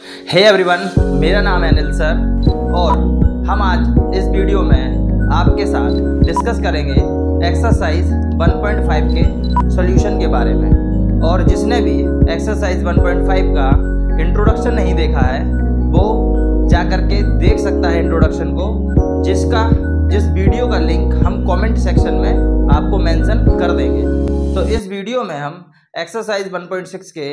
हे hey everyone मेरा नाम है अनिल सर और हम आज इस वीडियो में आपके साथ डिस्कस करेंगे एक्सरसाइज 1.5 के सॉल्यूशन के बारे में और जिसने भी एक्सरसाइज 1.5 का इंट्रोडक्शन नहीं देखा है वो जा कर के देख सकता है इंट्रोडक्शन को जिसका जिस वीडियो का लिंक हम कमेंट सेक्शन में आपको मेंशन कर देंगे तो इस वीडियो में हम एक्सरसाइज 1.6 के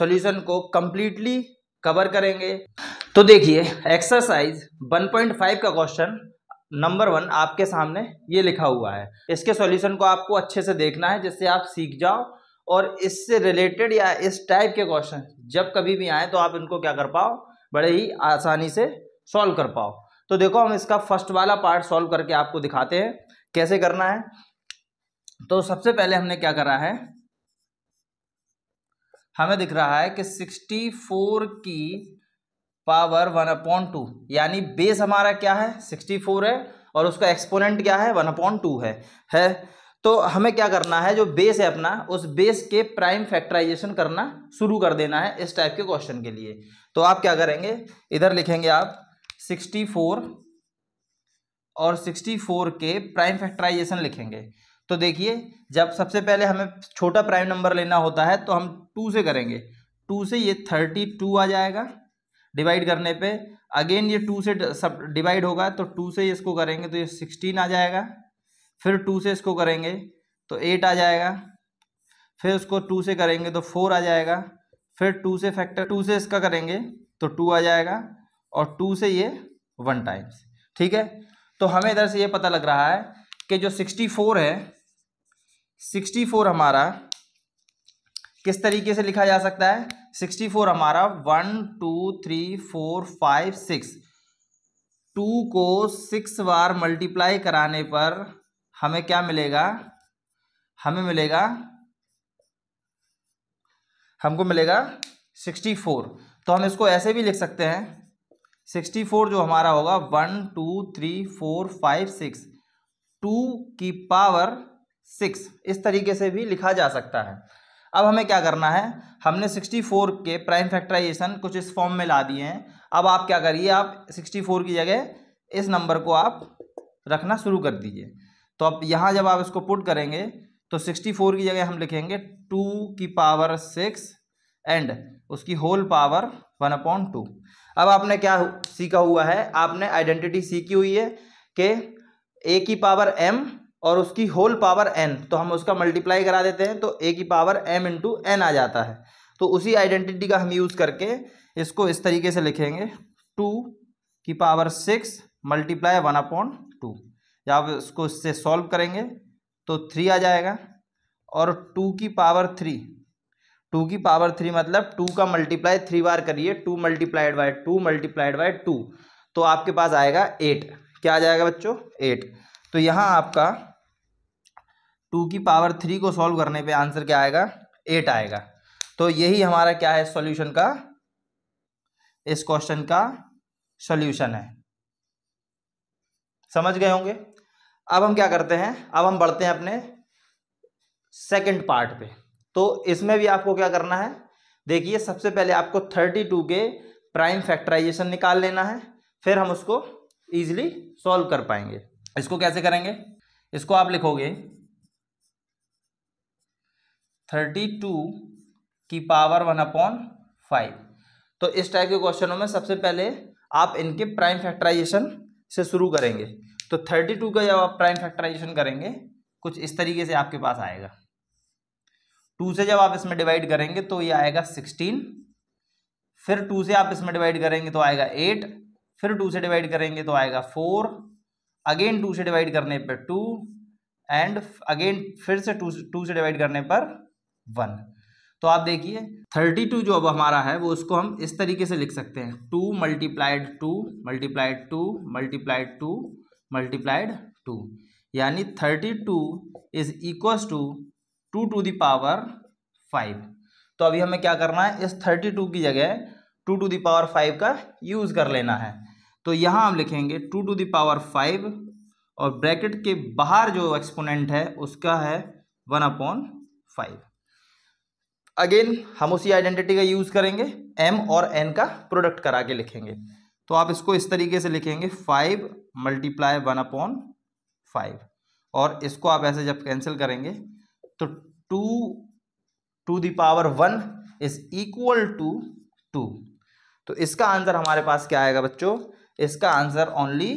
सॉल्यूशन को कम्प्लीटली कवर करेंगे तो देखिए एक्सरसाइज 1.5 का क्वेश्चन नंबर वन आपके सामने ये लिखा हुआ है इसके सॉल्यूशन को आपको अच्छे से देखना है जिससे आप सीख जाओ और इससे रिलेटेड या इस टाइप के क्वेश्चन जब कभी भी आए तो आप इनको क्या कर पाओ बड़े ही आसानी से सॉल्व कर पाओ तो देखो हम इसका फर्स्ट वाला पार्ट सॉल्व करके आपको दिखाते हैं कैसे करना है तो सबसे पहले हमने क्या करा है हमें दिख रहा है कि सिक्सटी फोर की पावर वन अपॉन टू यानी बेस हमारा क्या है सिक्सटी फोर है और उसका एक्सपोनेंट क्या है वन अपॉन टू है है तो हमें क्या करना है जो बेस है अपना उस बेस के प्राइम फैक्टराइजेशन करना शुरू कर देना है इस टाइप के क्वेश्चन के लिए तो आप क्या करेंगे इधर लिखेंगे आप सिक्सटी फोर और सिक्सटी फोर के प्राइम फैक्टराइजेशन लिखेंगे तो देखिए जब सबसे पहले हमें छोटा प्राइम नंबर लेना होता है तो हम टू से करेंगे टू से ये थर्टी टू आ जाएगा डिवाइड करने पे अगेन ये टू से सब डिवाइड होगा तो टू से इसको करेंगे तो ये सिक्सटीन आ जाएगा फिर टू से इसको करेंगे तो एट आ जाएगा फिर उसको टू से करेंगे तो फोर आ जाएगा फिर टू से फैक्टर टू से इसका करेंगे तो टू आ जाएगा और टू से ये वन टाइम्स ठीक है तो हमें इधर से ये पता लग रहा है कि जो सिक्सटी फोर है सिक्सटी फोर हमारा किस तरीके से लिखा जा सकता है सिक्सटी फोर हमारा one two three four five six two को सिक्स बार मल्टीप्लाई कराने पर हमें क्या मिलेगा हमें मिलेगा हमको मिलेगा सिक्सटी फोर तो हम इसको ऐसे भी लिख सकते हैं सिक्सटी फोर जो हमारा होगा one two three four five six two की पावर सिक्स इस तरीके से भी लिखा जा सकता है अब हमें क्या करना है हमने 64 के प्राइम फैक्टराइजेशन कुछ इस फॉर्म में ला दिए हैं अब आप क्या करिए आप 64 की जगह इस नंबर को आप रखना शुरू कर दीजिए तो अब यहाँ जब आप इसको पुट करेंगे तो 64 की जगह हम लिखेंगे टू की पावर सिक्स एंड उसकी whole power one upon two अब आपने क्या सीखा हुआ है आपने आइडेंटिटी सीखी हुई है कि ए की पावर एम और उसकी होल पावर एन तो हम उसका मल्टीप्लाई करा देते हैं तो ए की पावर एम इंटू एन आ जाता है तो उसी आइडेंटिटी का हम यूज़ करके इसको इस तरीके से लिखेंगे टू की power six multiply one upon two जब आप इसको इससे सॉल्व करेंगे तो थ्री आ जाएगा और टू की पावर थ्री टू की पावर थ्री मतलब टू का मल्टीप्लाई थ्री बार करिए two multiplied by two multiplied by two तो आपके पास आएगा एट क्या आ जाएगा बच्चों एट तो यहाँ आपका टू की पावर थ्री को सॉल्व करने पे आंसर क्या आएगा एट आएगा तो यही हमारा क्या है सॉल्यूशन का इस क्वेश्चन का सॉल्यूशन है समझ गए होंगे अब हम क्या करते हैं अब हम बढ़ते हैं अपने सेकंड पार्ट पे तो इसमें भी आपको क्या करना है देखिए सबसे पहले आपको थर्टी टू के प्राइम फैक्टराइजेशन निकाल लेना है फिर हम उसको ईजिली सॉल्व कर पाएंगे इसको कैसे करेंगे इसको आप लिखोगे थर्टी टू की पावर वन अपॉन फाइव तो इस टाइप के क्वेश्चनों में सबसे पहले आप इनके प्राइम फैक्टराइजेशन से शुरू करेंगे तो थर्टी टू का जब आप प्राइम फैक्टराइजेशन करेंगे कुछ इस तरीके से आपके पास आएगा टू से जब आप इसमें डिवाइड करेंगे तो ये आएगा सिक्सटीन फिर टू से आप इसमें डिवाइड करेंगे तो आएगा एट फिर टू से डिवाइड करेंगे तो आएगा फोर अगेन टू से डिवाइड करने पर टू एंड अगेन फिर से टू टू से डिवाइड करने पर वन तो आप देखिए थर्टी टू जो अब हमारा है वो उसको हम इस तरीके से लिख सकते हैं two multiplied two multiplied two multiplied two multiplied two यानी thirty two is equals to two to the power five तो अभी हमें क्या करना है इस थर्टी टू की जगह टू टू दावर फाइव का यूज़ कर लेना है तो यहाँ हम लिखेंगे टू टू दावर फाइव और ब्रैकेट के बाहर जो एक्सपोनेंट है उसका है वन अपॉन फाइव अगेन हम उसी आइडेंटिटी का यूज़ करेंगे एम और एन का प्रोडक्ट करा के लिखेंगे तो आप इसको इस तरीके से लिखेंगे five multiply one upon five और इसको आप ऐसे जब कैंसिल करेंगे तो two to the power one is equal to two तो इसका आंसर हमारे पास क्या आएगा बच्चों इसका आंसर ओनली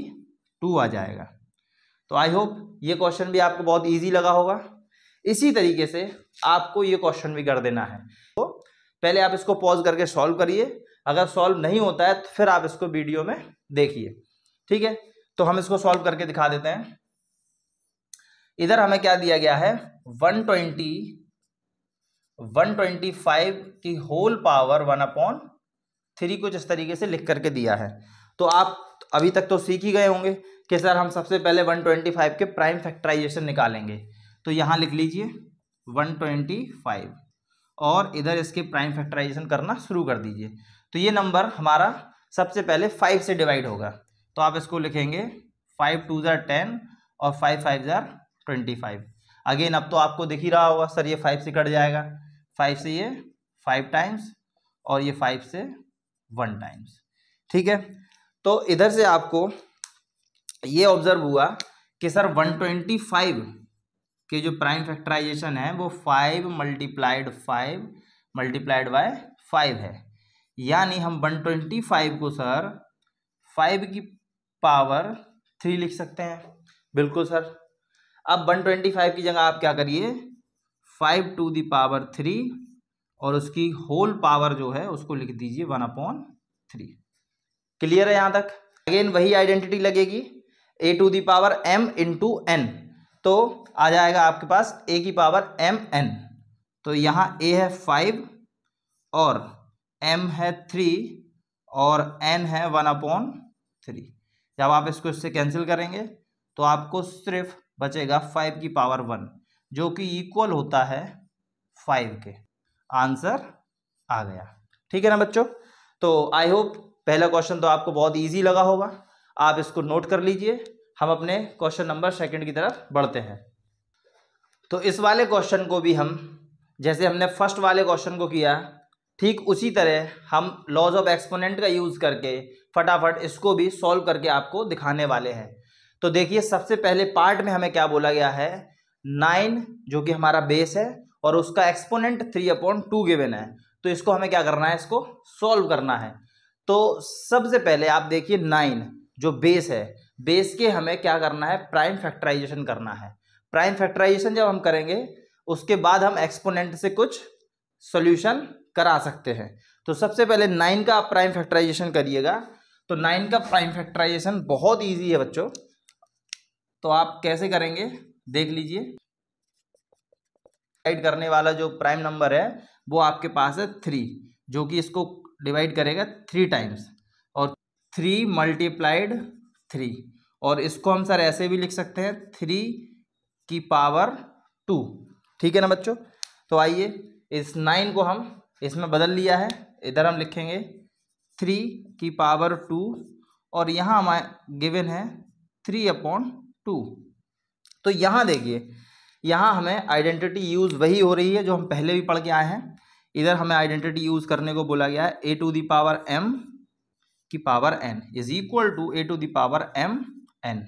टू आ जाएगा तो आई होप ये क्वेश्चन भी आपको बहुत ईजी लगा होगा इसी तरीके से आपको ये क्वेश्चन भी कर देना है तो पहले आप इसको पॉज करके सॉल्व करिए अगर सॉल्व नहीं होता है तो फिर आप इसको वीडियो में देखिए ठीक है तो हम इसको सॉल्व करके दिखा देते हैं इधर हमें क्या दिया गया है one twenty one twenty five की whole power one upon three कुछ इस तरीके से लिख करके दिया है तो आप अभी तक तो सीख ही गए होंगे कि सर हम सबसे पहले वन ट्वेंटी फाइव के प्राइम फैक्टराइजेशन निकालेंगे तो यहाँ लिख लीजिए वन ट्वेंटी फाइव और इधर इसके प्राइम फैक्टराइजेशन करना शुरू कर दीजिए तो ये नंबर हमारा सबसे पहले फाइव से डिवाइड होगा तो आप इसको लिखेंगे फाइव टू ज़ार टेन और five five are twenty five again अब तो आपको दिख ही रहा होगा सर ये फाइव से कट जाएगा फाइव से ये फाइव टाइम्स और ये फाइव से वन टाइम्स ठीक है तो इधर से आपको ये ऑब्जर्व हुआ कि सर वन ट्वेंटी फाइव कि जो प्राइम फैक्टराइजेशन है वो five multiplied five multiplied by five है यानी हम वन ट्वेंटी फाइव को सर फाइव की पावर थ्री लिख सकते हैं बिल्कुल सर अब वन ट्वेंटी फाइव की जगह आप क्या करिए फाइव टू दावर थ्री और उसकी होल पावर जो है उसको लिख दीजिए वन अपॉन थ्री क्लियर है यहाँ तक अगेन वही आइडेंटिटी लगेगी A to the power M into N तो आ जाएगा आपके पास ए की पावर एम एन तो यहाँ ए है फाइव और एम है थ्री और एन है वन अपॉन थ्री जब आप इसको इससे कैंसिल करेंगे तो आपको सिर्फ बचेगा फाइव की पावर वन जो कि इक्वल होता है फाइव के आंसर आ गया ठीक है ना बच्चों तो आई होप पहला क्वेश्चन तो आपको बहुत इजी लगा होगा आप इसको नोट कर लीजिए हम अपने क्वेश्चन नंबर सेकंड की तरफ बढ़ते हैं तो इस वाले क्वेश्चन को भी हम जैसे हमने फर्स्ट वाले क्वेश्चन को किया ठीक उसी तरह हम लॉज ऑफ एक्सपोनेंट का यूज़ करके फटाफट इसको भी सॉल्व करके आपको दिखाने वाले हैं तो देखिए सबसे पहले पार्ट में हमें क्या बोला गया है नाइन जो कि हमारा बेस है और उसका exponent three upon two given है तो इसको हमें क्या करना है इसको सॉल्व करना है तो सबसे पहले आप देखिए नाइन जो बेस है बेस के हमें क्या करना है प्राइम फैक्टराइजेशन करना है प्राइम फैक्टराइजेशन जब हम करेंगे उसके बाद हम एक्सपोनेंट से कुछ सॉल्यूशन करा सकते हैं तो सबसे पहले नाइन का आप प्राइम फैक्टराइजेशन करिएगा तो नाइन का प्राइम फैक्टराइजेशन बहुत ईजी है बच्चों तो आप कैसे करेंगे देख लीजिए डिवाइड करने वाला जो प्राइम नंबर है वो आपके पास है थ्री जो कि इसको डिवाइड करेगा थ्री टाइम्स और थ्री मल्टीप्लाइड थ्री और इसको हम सर ऐसे भी लिख सकते हैं थ्री की पावर टू ठीक है ना बच्चों तो आइए इस नाइन को हम इसमें बदल लिया है इधर हम लिखेंगे थ्री की पावर टू और यहाँ हमारे गिवन है थ्री अपॉन टू तो यहाँ देखिए यहाँ हमें आइडेंटिटी यूज़ वही हो रही है जो हम पहले भी पढ़ के आए हैं इधर हमें आइडेंटिटी यूज़ करने को बोला गया है A to the power M की power N is equal to A to the power M N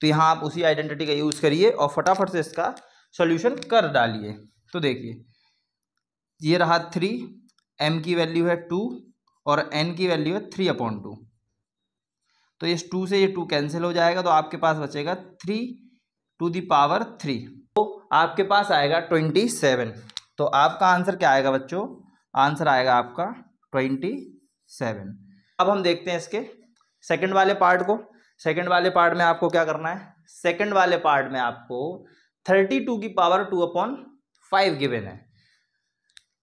तो यहाँ आप उसी आइडेंटिटी का यूज़ करिए और फटाफट से इसका सॉल्यूशन कर डालिए तो देखिए ये रहा थ्री एम की वैल्यू है टू और एन की वैल्यू है थ्री अपॉन टू तो इस टू से ये टू कैंसिल हो जाएगा तो आपके पास बचेगा थ्री टू दावर थ्री तो आपके पास आएगा ट्वेंटी सेवन तो आपका आंसर क्या आएगा बच्चों आंसर आएगा आपका ट्वेंटी सेवन अब हम देखते हैं इसके सेकंड वाले पार्ट को सेकंड वाले पार्ट में आपको क्या करना है सेकंड वाले पार्ट में आपको थर्टी टू की power two upon five given है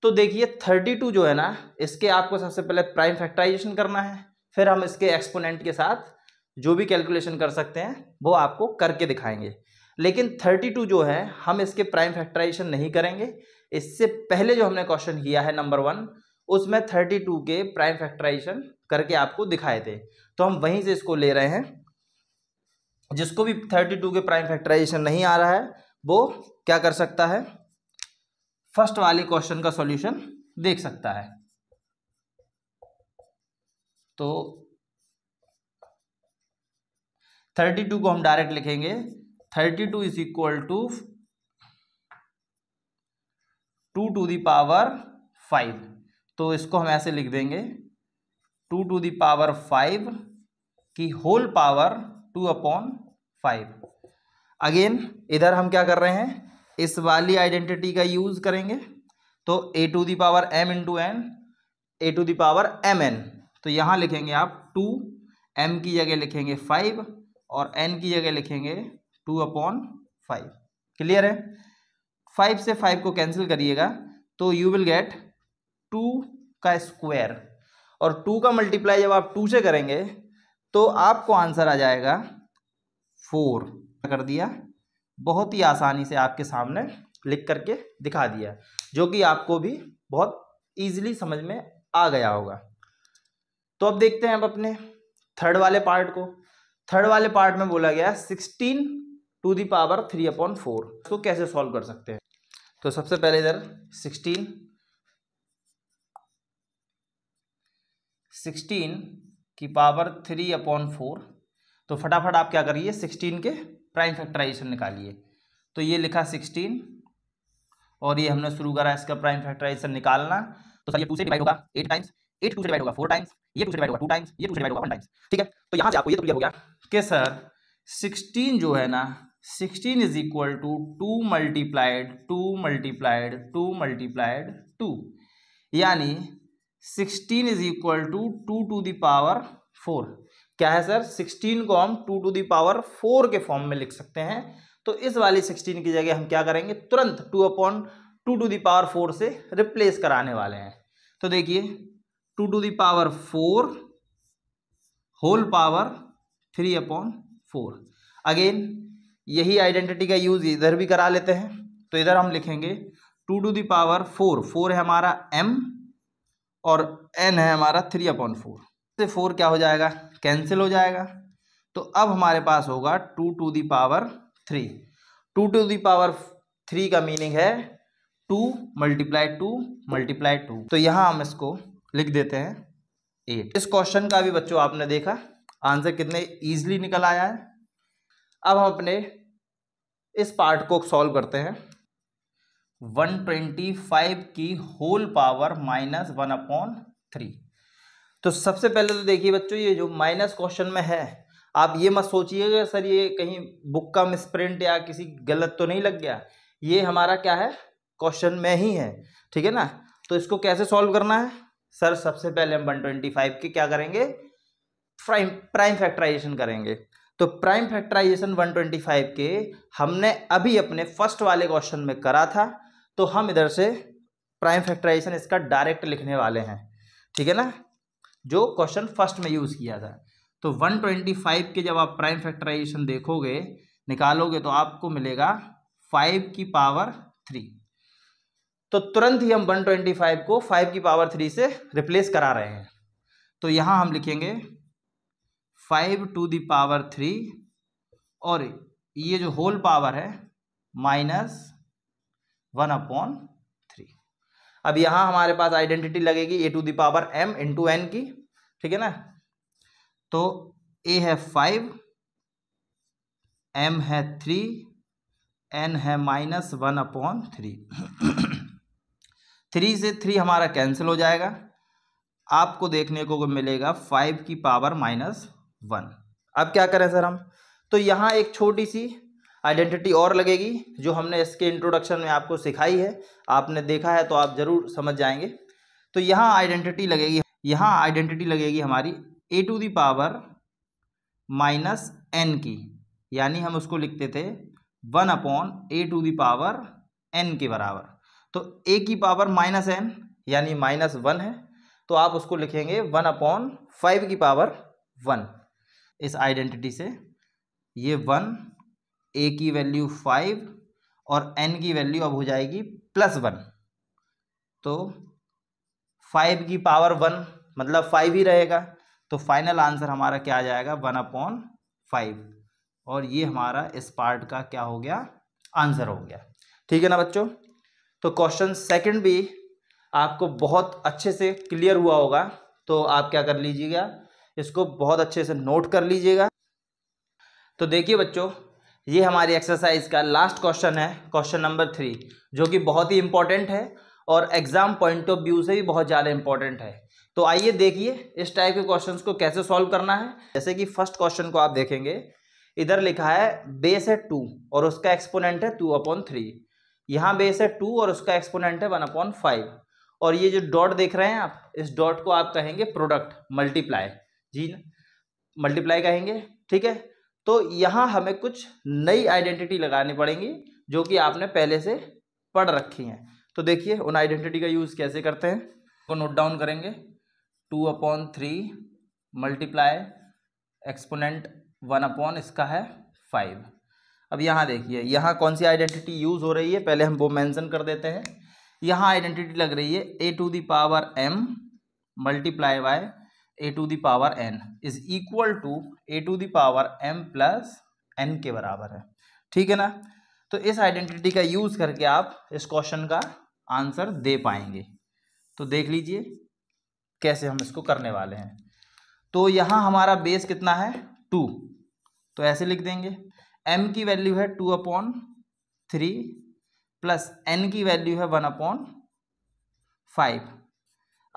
तो देखिए थर्टी टू जो है ना इसके आपको सबसे पहले प्राइम फैक्टराइजेशन करना है फिर हम इसके एक्सपोनेंट के साथ जो भी कैलकुलेशन कर सकते हैं वो आपको करके दिखाएंगे लेकिन थर्टी टू जो है हम इसके प्राइम फैक्टराइजेशन नहीं करेंगे इससे पहले जो हमने क्वेश्चन किया है नंबर वन उसमें थर्टी टू के प्राइम फैक्टराइजेशन करके आपको दिखाए थे तो हम वहीं से इसको ले रहे हैं जिसको भी थर्टी टू के प्राइम फैक्टराइजेशन नहीं आ रहा है वो क्या कर सकता है फर्स्ट वाले क्वेश्चन का सॉल्यूशन देख सकता है तो थर्टी टू को हम डायरेक्ट लिखेंगे thirty two is equal to two to the power five तो इसको हम ऐसे लिख देंगे टू टू दावर फाइव की whole power two upon five again इधर हम क्या कर रहे हैं इस वाली आइडेंटिटी का यूज़ करेंगे तो A to the power M into N A to the power M N तो यहां लिखेंगे आप टू एम की जगह लिखेंगे फाइव और एन की जगह लिखेंगे टू अपॉन फाइव क्लियर है फाइव से फाइव को कैंसिल करिएगा तो यू विल गेट टू का स्क्वायर और टू का मल्टीप्लाई जब आप टू से करेंगे तो आपको आंसर आ जाएगा फोर कर दिया बहुत ही आसानी से आपके सामने लिख करके दिखा दिया जो कि आपको भी बहुत ईजिली समझ में आ गया होगा तो अब देखते हैं अब अपने थर्ड वाले पार्ट को थर्ड वाले पार्ट में बोला गया sixteen to the power three upon four इसको कैसे सॉल्व कर सकते हैं तो सबसे पहले इधर सिक्सटीन सिक्सटीन की पावर थ्री अपॉन फोर तो फटाफट आप क्या करिए सिक्सटीन के प्राइम फैक्टराइजेशन निकालिए तो ये लिखा सिक्सटीन और ये हमने शुरू करा इसका प्राइम फैक्टराइजेशन निकालना तो सर ये टू से डिवाइड होगा एट टाइम्स एट टू से डिवाइड होगा फोर टाइम्स ये टू से डिवाइड होगा टू टाइम्स ये टू से डिवाइड होगा वन टाइम्स ठीक है तो यहाँ से आपको ये तो क्लियर हो गया कि सर सिक्सटीन जो है ना sixteen is equal to two multiplied two multiplied two multiplied two यानी sixteen is equal to two to the power four क्या है सर सिक्सटीन को हम टू टू दावर फोर के फॉर्म में लिख सकते हैं तो इस वाली सिक्सटीन की जगह हम क्या करेंगे तुरंत two upon two to the power four से रिप्लेस कराने वाले हैं तो देखिए two to the power four whole power three upon four again यही आइडेंटिटी का यूज़ इधर भी करा लेते हैं तो इधर हम लिखेंगे two to the power four four है हमारा एम और एन है हमारा थ्री अपॉन फोर से फोर क्या हो जाएगा कैंसिल हो जाएगा तो अब हमारे पास होगा two to the power three two to the power three का मीनिंग है two multiply two multiply two तो यहाँ हम इसको लिख देते हैं एट इस क्वेश्चन का भी बच्चों आपने देखा आंसर कितने ईजिली निकल आया है अब हम अपने इस पार्ट को सॉल्व करते हैं वन ट्वेंटी फाइव की whole power minus one upon three तो सबसे पहले तो देखिए बच्चों ये जो माइनस क्वेश्चन में है आप ये मत सोचिएगा सर ये कहीं बुक का मिसप्रिंट या किसी गलत तो नहीं लग गया ये हमारा क्या है क्वेश्चन में ही है ठीक है ना तो इसको कैसे सॉल्व करना है सर सबसे पहले हम वन ट्वेंटी फाइव के क्या करेंगे प्राइम प्राइम फैक्टराइजेशन करेंगे तो prime factorization one twenty five के हमने अभी अपने फर्स्ट वाले क्वेश्चन में करा था तो हम इधर से प्राइम फैक्टराइजेशन इसका डायरेक्ट लिखने वाले हैं ठीक है ना जो क्वेश्चन फर्स्ट में यूज़ किया था तो 125 के जब आप प्राइम फैक्टराइजेशन देखोगे निकालोगे तो आपको मिलेगा 5 की पावर थ्री तो तुरंत ही हम 125 को फाइव की पावर थ्री से रिप्लेस करा रहे हैं तो यहाँ हम लिखेंगे five to the power three और ये जो होल पावर है माइनस वन अपॉन थ्री अब यहाँ हमारे पास आइडेंटिटी लगेगी A to the power M to N की ठीक है ना तो ए है फाइव एम है थ्री एन है minus one upon three three से थ्री हमारा कैंसिल हो जाएगा आपको देखने को मिलेगा फाइव की पावर माइनस वन अब क्या करें सर हम तो यहाँ एक छोटी सी आइडेंटिटी और लगेगी जो हमने इसके इंट्रोडक्शन में आपको सिखाई है आपने देखा है तो आप ज़रूर समझ जाएंगे तो यहाँ आइडेंटिटी लगेगी यहाँ आइडेंटिटी लगेगी हमारी A to the power minus N की यानी हम उसको लिखते थे one upon A to the power N के बराबर तो ए की पावर माइनस एन यानी माइनस वन है तो आप उसको लिखेंगे वन अपॉन फाइव की पावर वन इस आइडेंटिटी से ये वन ए की वैल्यू फाइव और एन की वैल्यू अब हो जाएगी प्लस वन तो फाइव की पावर वन मतलब फाइव ही रहेगा तो फाइनल आंसर हमारा क्या आ जाएगा वन अपॉन फाइव और ये हमारा इस पार्ट का क्या हो गया आंसर हो गया ठीक है ना बच्चों तो क्वेश्चन सेकंड भी आपको बहुत अच्छे से क्लियर हुआ होगा तो आप क्या कर लीजिएगा इसको बहुत अच्छे से नोट कर लीजिएगा तो देखिए बच्चों ये हमारी एक्सरसाइज का लास्ट क्वेश्चन है क्वेश्चन नंबर थ्री जो कि बहुत ही इंपॉर्टेंट है और एग्जाम पॉइंट ऑफ व्यू से भी बहुत ज़्यादा इंपॉर्टेंट है तो आइए देखिए इस टाइप के क्वेश्चन को कैसे सॉल्व करना है जैसे कि फर्स्ट क्वेश्चन को आप देखेंगे इधर लिखा है बेस है टू और उसका एक्सपोनेंट है टू अपॉन थ्री यहाँ बेस है टू और उसका एक्सपोनेंट है वन अपॉन फाइव और ये जो डॉट देख रहे हैं आप इस डॉट को आप कहेंगे प्रोडक्ट मल्टीप्लाई जी मल्टीप्लाई कहेंगे ठीक है तो यहाँ हमें कुछ नई आइडेंटिटी लगानी पड़ेंगी जो कि आपने पहले से पढ़ रखी हैं तो देखिए उन आइडेंटिटी का यूज़ कैसे करते हैं को नोट डाउन करेंगे two upon three multiply exponent one upon इसका है फाइव अब यहाँ देखिए यहाँ कौन सी आइडेंटिटी यूज़ हो रही है पहले हम वो मेंशन कर देते हैं यहाँ आइडेंटिटी लग रही है A to the power M multiply by A to the power N is equal to A to the power M plus N के बराबर है ठीक है ना तो इस आइडेंटिटी का यूज़ करके आप इस क्वेश्चन का आंसर दे पाएंगे तो देख लीजिए कैसे हम इसको करने वाले हैं तो यहाँ हमारा बेस कितना है टू तो ऐसे लिख देंगे एम की वैल्यू है two upon three plus N की वैल्यू है वन अपॉन फाइव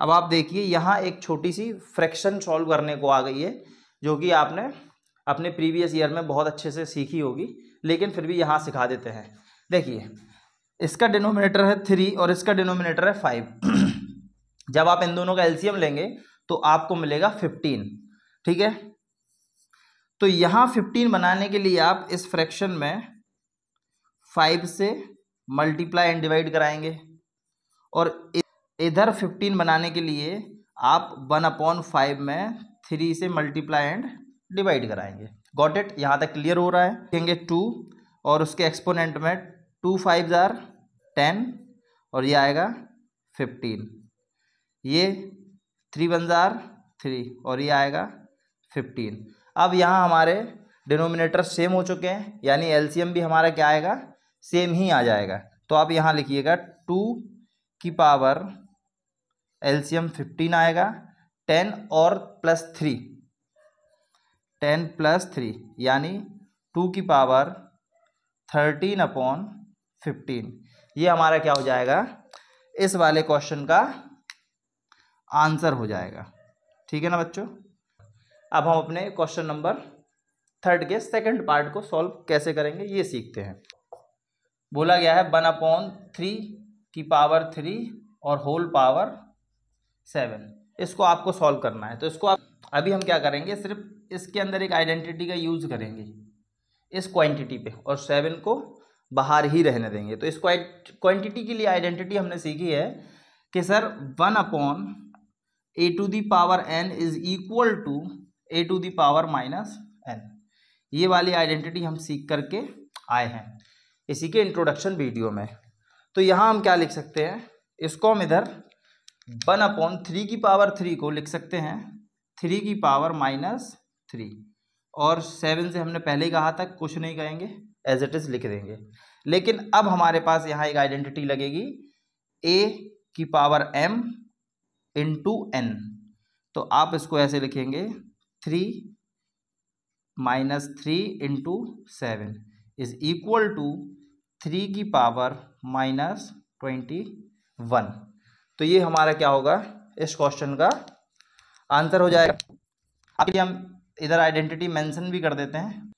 अब आप देखिए यहाँ एक छोटी सी फ्रैक्शन सॉल्व करने को आ गई है जो कि आपने अपने प्रीवियस ईयर में बहुत अच्छे से सीखी होगी लेकिन फिर भी यहाँ सिखा देते हैं देखिए इसका डिनोमिनेटर है थ्री और इसका डिनोमिनेटर है फाइव जब आप इन दोनों का एलसीएम लेंगे तो आपको मिलेगा फिफ्टीन ठीक है तो यहाँ फिफ्टीन बनाने के लिए आप इस फ्रैक्शन में फाइव से मल्टीप्लाई एंड डिवाइड कराएंगे और इधर फिफ्टीन बनाने के लिए आप वन अपॉन फाइव में थ्री से मल्टीप्लाई एंड डिवाइड कराएंगे गॉट इट यहाँ तक क्लियर हो रहा है लिखेंगे टू और उसके एक्सपोनेंट में टू फाइव ज़ार टेन और ये आएगा फिफ्टीन ये थ्री वन ज़ार थ्री और ये आएगा फिफ्टीन अब यहाँ हमारे डिनोमिनेटर सेम हो चुके हैं यानी एलसीएम भी हमारा क्या आएगा सेम ही आ जाएगा तो आप यहाँ लिखिएगा टू की पावर एल्शियम फिफ्टीन आएगा टेन और plus three ten plus three यानी टू की पावर थर्टीन अपॉन फिफ्टीन ये हमारा क्या हो जाएगा इस वाले क्वेश्चन का आंसर हो जाएगा ठीक है ना बच्चों अब हम अपने क्वेश्चन नंबर थर्ड के सेकंड पार्ट को सॉल्व कैसे करेंगे ये सीखते हैं बोला गया है वन अपॉन थ्री की पावर थ्री और होल पावर सेवन इसको आपको सॉल्व करना है तो इसको आप अभी हम क्या करेंगे सिर्फ इसके अंदर एक आइडेंटिटी का यूज़ करेंगे इस क्वांटिटी पे और सेवन को बाहर ही रहने देंगे तो इस क्वांटिटी के लिए आइडेंटिटी हमने सीखी है कि sir one upon A to the power N is equal to A to the power minus N ये वाली आइडेंटिटी हम सीख करके आए हैं इसी के इंट्रोडक्शन वीडियो में तो यहाँ हम क्या लिख सकते हैं इसको हम इधर वन अपॉन थ्री की पावर थ्री को लिख सकते हैं थ्री की पावर माइनस थ्री और सेवन से हमने पहले ही कहा था कुछ नहीं कहेंगे एज इट इज़ लिख देंगे लेकिन अब हमारे पास यहाँ एक आइडेंटिटी लगेगी ए की पावर एम इंटू एन तो आप इसको ऐसे लिखेंगे three minus three into seven is equal to three की पावर माइनस ट्वेंटी वन तो ये हमारा क्या होगा इस क्वेश्चन का आंसर हो जाएगा अब हम इधर आइडेंटिटी मेंशन भी कर देते हैं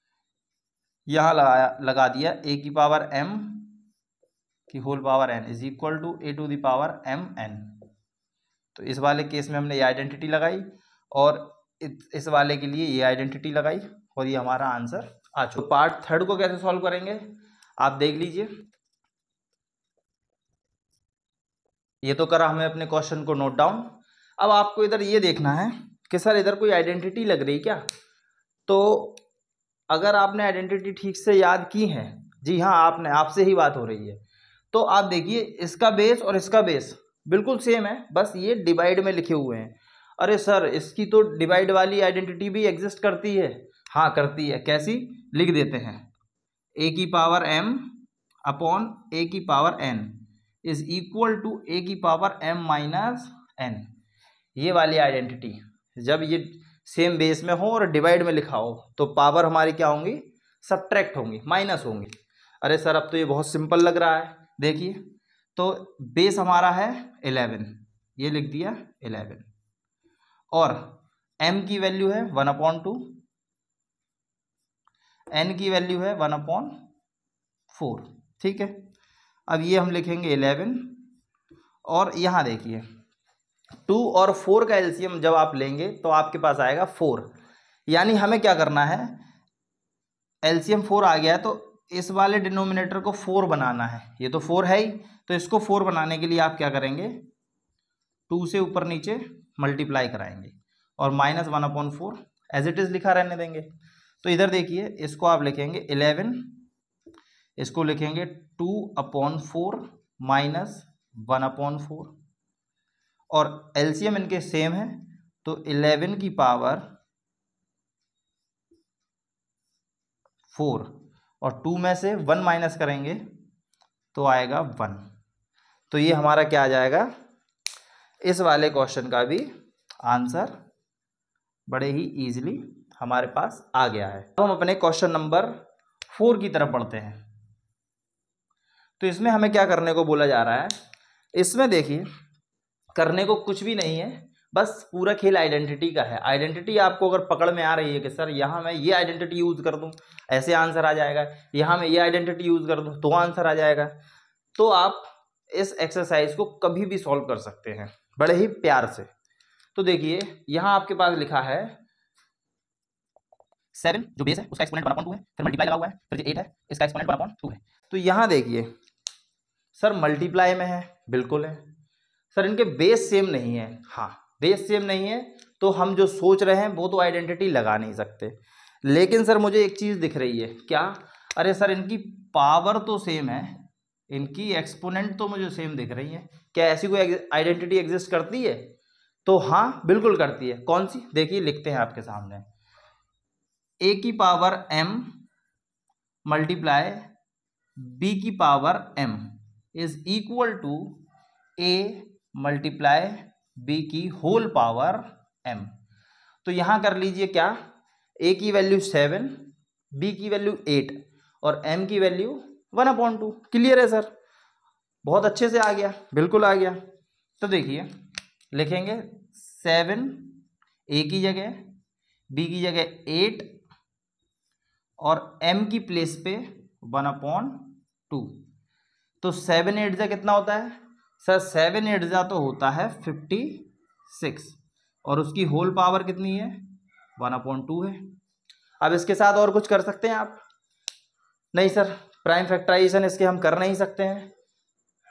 यहाँ लगाया लगा दिया ए की पावर एम की whole power N is equal to A to the power M N तो इस वाले केस में हमने ये आइडेंटिटी लगाई और इस वाले के लिए ये आइडेंटिटी लगाई और ये हमारा आंसर आ चुका पार्ट तो थर्ड को कैसे सॉल्व करेंगे आप देख लीजिए ये तो करा हमें अपने क्वेश्चन को नोट डाउन अब आपको इधर ये देखना है कि सर इधर कोई आइडेंटिटी लग रही क्या तो अगर आपने आइडेंटिटी ठीक से याद की है जी हाँ आपने आपसे ही बात हो रही है तो आप देखिए इसका बेस और इसका बेस बिल्कुल सेम है बस ये डिवाइड में लिखे हुए हैं अरे सर इसकी तो डिवाइड वाली आइडेंटिटी भी एग्जिस्ट करती है हाँ करती है कैसी लिख देते हैं ए की पावर एम अपॉन ए की power N is equal to A की पावर एम माइनस एन ये वाली आइडेंटिटी जब ये सेम बेस में हो और डिवाइड में लिखा हो तो पावर हमारी क्या होंगी सब्ट्रैक्ट होंगी माइनस होंगी अरे सर अब तो ये बहुत सिंपल लग रहा है देखिए तो बेस हमारा है एलेवन ये लिख दिया एलेवन और एम की वैल्यू है वन अपॉन टू एन की वैल्यू है वन अपॉन फोर ठीक है अब ये हम लिखेंगे इलेवन और यहाँ देखिए टू और फोर का एल्सीयम जब आप लेंगे तो आपके पास आएगा फोर यानी हमें क्या करना है एल्सीयम फोर आ गया है तो इस वाले डिनोमिनेटर को फोर बनाना है ये तो फोर है ही तो इसको फोर बनाने के लिए आप क्या करेंगे टू से ऊपर नीचे मल्टीप्लाई कराएंगे और minus one upon four as it is लिखा रहने देंगे तो इधर देखिए इसको आप लिखेंगे इलेवन इसको लिखेंगे two upon four minus one upon four और एलसीएम इनके सेम है तो इलेवन की पावर फोर और टू में से वन माइनस करेंगे तो आएगा वन तो ये हमारा क्या आ जाएगा इस वाले क्वेश्चन का भी आंसर बड़े ही इजीली हमारे पास आ गया है तो हम अपने क्वेश्चन नंबर फोर की तरफ पढ़ते हैं तो इसमें हमें क्या करने को बोला जा रहा है इसमें देखिए करने को कुछ भी नहीं है बस पूरा खेल आइडेंटिटी का है आइडेंटिटी आपको अगर पकड़ में आ रही है कि सर यहाँ मैं ये आइडेंटिटी यूज़ कर दूँ ऐसे आंसर आ जाएगा यहाँ मैं ये आइडेंटिटी यूज़ कर दूँ तो आंसर आ जाएगा तो आप इस एक्सरसाइज को कभी भी सॉल्व कर सकते हैं बड़े ही प्यार से तो देखिए यहाँ आपके पास लिखा है सेवन जो बेस है उसका एक्सपोनेंट वन अपॉइंट टू है फिर मल्टीप्लाई लगा हुआ है फिर एट है इसका एक्सपोनेंट वन अपॉइंट टू है तो यहाँ देखिए सर मल्टीप्लाई में है बिल्कुल है सर इनके बेस सेम नहीं है हाँ बेस सेम नहीं है तो हम जो सोच रहे हैं वो तो आइडेंटिटी लगा नहीं सकते लेकिन सर मुझे एक चीज़ दिख रही है क्या अरे सर इनकी पावर तो सेम है इनकी एक्सपोनेंट तो मुझे सेम दिख रही है क्या ऐसी कोई आइडेंटिटी एग्जिस्ट करती है तो हाँ बिल्कुल करती है कौन सी देखिए लिखते हैं आपके सामने ए की पावर एम मल्टीप्लाई बी की power M is equal to A multiply B की होल पावर एम तो यहाँ कर लीजिए क्या ए की वैल्यू सेवन बी की वैल्यू एट और एम की value one upon two clear है सर बहुत अच्छे से आ गया बिल्कुल आ गया तो देखिए लिखेंगे सेवन ए की जगह बी की जगह एट और एम की प्लेस पे वन अपॉइंट टू तो सेवन एट जा कितना होता है सर सेवन एट जा तो होता है फिफ्टी सिक्स और उसकी होल पावर कितनी है वन अपॉइंट टू है अब इसके साथ और कुछ कर सकते हैं आप नहीं सर प्राइम फैक्टराइजेशन इसके हम कर नहीं सकते हैं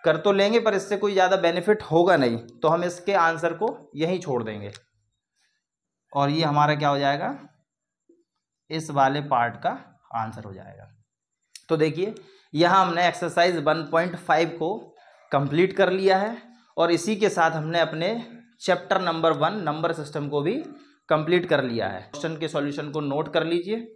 कर तो लेंगे पर इससे कोई ज़्यादा बेनिफिट होगा नहीं तो हम इसके आंसर को यहीं छोड़ देंगे और ये हमारा क्या हो जाएगा इस वाले पार्ट का आंसर हो जाएगा तो देखिए यहाँ हमने एक्सरसाइज 1.5 को कंप्लीट कर लिया है और इसी के साथ हमने अपने chapter number one number system को भी कंप्लीट कर लिया है क्वेश्चन के सॉल्यूशन को नोट कर लीजिए